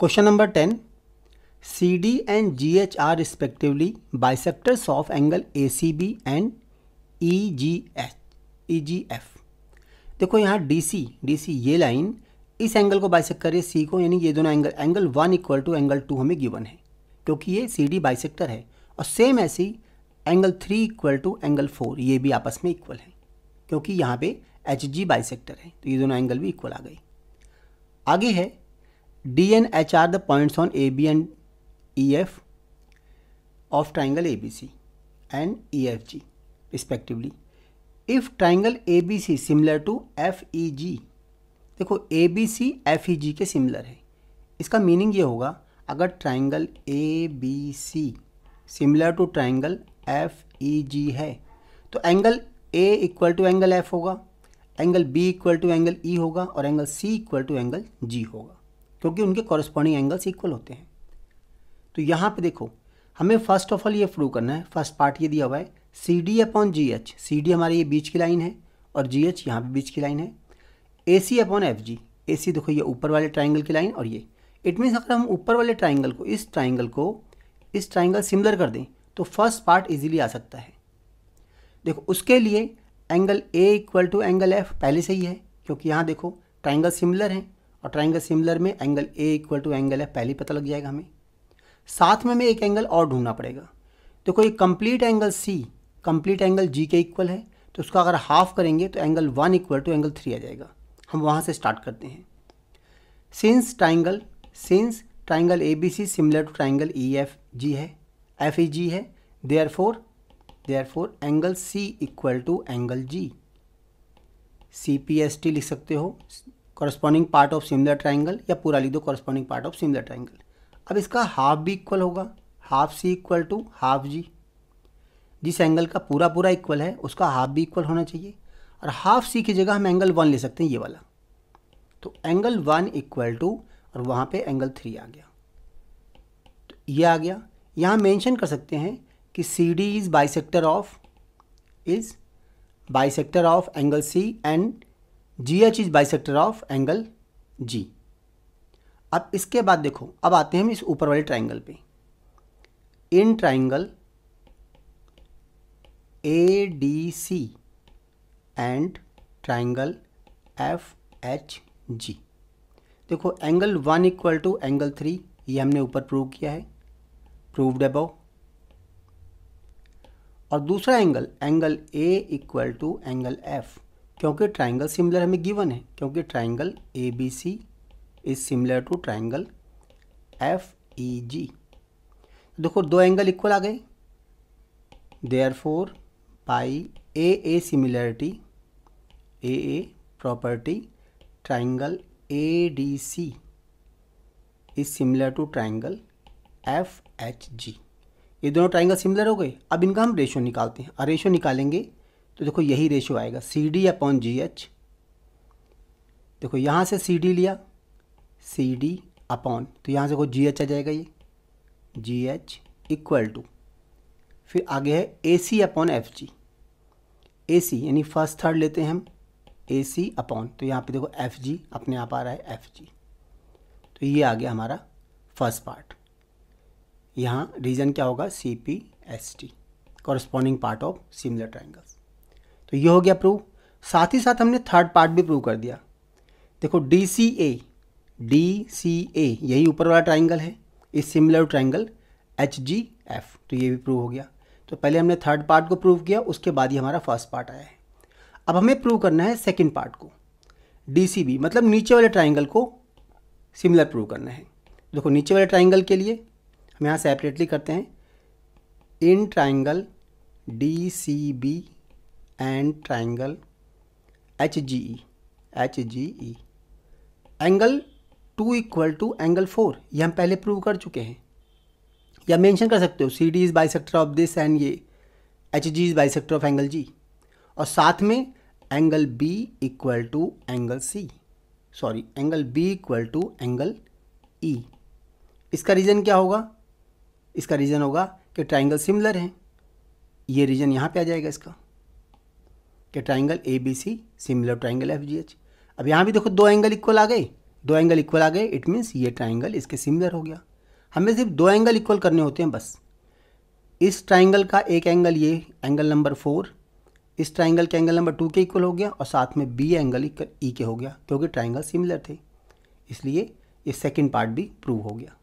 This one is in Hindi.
question number ten C D and G H R respectively bisectors of angle A C B and E G H E G F देखो यहाँ डी सी डी सी ये लाइन इस एंगल को बाइसेक्ट करे सी को यानी ये दोनों angle angle one equal to angle two हमें गिवन है क्योंकि ये सी डी बाइसेक्टर है और सेम ऐसी angle three equal to angle four ये भी आपस में इक्वल है क्योंकि यहाँ पे एच जी बाइसेक्टर है तो ये दोनों एंगल भी इक्वल आ गए आगे है D and H are the points on A B and E F of triangle A B C and E F G respectively if triangle A B C similar to F E G देखो A B C F E जी के सिमिलर है इसका मीनिंग ये होगा अगर triangle A B C similar to triangle F E G है तो angle A equal to angle F होगा angle B equal to angle E होगा और angle C equal to angle G होगा क्योंकि उनके कॉरस्पॉन्डिंग एंगल्स इक्वल होते हैं तो यहाँ पे देखो हमें फर्स्ट ऑफ ऑल ये प्रूव करना है फर्स्ट पार्ट ये दिया हुआ है C D upon G H C D हमारी ये बीच की लाइन है और जी एच यहाँ पर बीच की लाइन है ए सी अपॉन एफ जी ए सी देखो ये ऊपर वाले ट्राइंगल की लाइन और ये इट मीन्स अगर हम ऊपर वाले ट्राइंगल को इस ट्राइंगल को इस ट्राइंगल सिमिलर कर दें तो फर्स्ट पार्ट ईजिली आ सकता है देखो उसके लिए angle A equal to angle F पहले से ही है क्योंकि यहाँ देखो ट्राइंगल सिमिलर हैं और ट्राइंगल सिमिलर में angle A equal to angle है पहले पता लग जाएगा हमें साथ में हमें एक एंगल और ढूंढना पड़ेगा देखो ये complete angle C complete angle G के इक्वल है तो उसका अगर हाफ करेंगे तो angle one equal to angle three आ जाएगा हम वहाँ से स्टार्ट करते हैं since triangle since triangle A B C similar to triangle E F G है एफ ई जी है therefore therefore angle C equal to angle G C P S T लिख सकते हो corresponding part of similar triangle या पूरा लिख दो corresponding part of similar triangle अब इसका हाफ भी इक्वल होगा half C equal to half G जिस एंगल का पूरा पूरा इक्वल है उसका हाफ भी इक्वल होना चाहिए और हाफ सी की जगह हम एंगल वन ले सकते हैं ये वाला तो एंगल वन इक्वल टू और वहाँ पे एंगल थ्री आ गया तो ये आ गया यहाँ मेंशन कर सकते हैं कि C D is bisector of is bisector of angle C and G H is bisector of angle G अब इसके बाद देखो अब आते हैं हम इस ऊपर वाले ट्राइंगल पे in triangle A D C and triangle F H G देखो angle one equal to angle three ये हमने ऊपर प्रूव किया है प्रूव्ड अबव और दूसरा angle angle A equal to angle F क्योंकि ट्राइंगल सिमिलर हमें गिवन है क्योंकि triangle A B C is similar to triangle F E G देखो दो एंगल इक्वल आ गए therefore by A A similarity A A property triangle A D C is similar to triangle F H G ये दोनों ट्राइंगल सिमिलर हो गए अब इनका हम रेशो निकालते हैं और रेशो निकालेंगे तो देखो यही रेशो आएगा C D upon G H देखो यहाँ से सी डी लिया सी डी अपॉन तो यहाँ से देखो जी एच आ जाएगा ये जी एच इक्वल टू फिर आगे है ए सी अपॉन एफ जी ए सी यानी फर्स्ट थर्ड लेते हैं हम ए सी अपॉन तो यहाँ पे देखो एफ जी अपने आप आ रहा है एफ जी तो ये आ गया हमारा फर्स्ट पार्ट यहाँ रीजन क्या होगा C P S T corresponding part of similar triangles तो ये हो गया प्रूव साथ ही साथ हमने थर्ड पार्ट भी प्रूव कर दिया देखो डी सी ए डी सी ए यही ऊपर वाला ट्राइंगल है is similar triangle H G F तो ये भी प्रूव हो गया तो पहले हमने थर्ड पार्ट को प्रूव किया उसके बाद ही हमारा फर्स्ट पार्ट आया है अब हमें प्रूव करना है सेकेंड पार्ट को डी सी बी मतलब नीचे वाले ट्राइंगल को सिमिलर प्रूव करना है देखो नीचे वाले ट्राइंगल के लिए हम यहाँ सेपरेटली करते हैं in triangle D C B and triangle H G E H G E angle two equal to angle four ये हम पहले प्रूव कर चुके हैं या मेंशन कर सकते हो C D is bisector of this and ये H G is bisector of angle G और साथ में angle B equal to angle C sorry angle B equal to angle E इसका रीज़न क्या होगा इसका रीज़न होगा कि ट्राइंगल सिमिलर हैं ये रीजन यहाँ पे आ जाएगा इसका कि triangle A B C similar triangle F G H अब यहाँ भी देखो दो एंगल इक्वल आ गए दो एंगल इक्वल आ गए इट मीन्स ये ट्राइंगल इसके सिमिलर हो गया हमें सिर्फ दो एंगल इक्वल करने होते हैं बस इस ट्राइंगल का एक एंगल ये एंगल नंबर फोर इस ट्राइंगल के एंगल नंबर टू के इक्वल हो गया और साथ में बी एंगल ई के हो गया क्योंकि ट्राइंगल सिमिलर थे इसलिए ये सेकेंड पार्ट भी प्रूव हो गया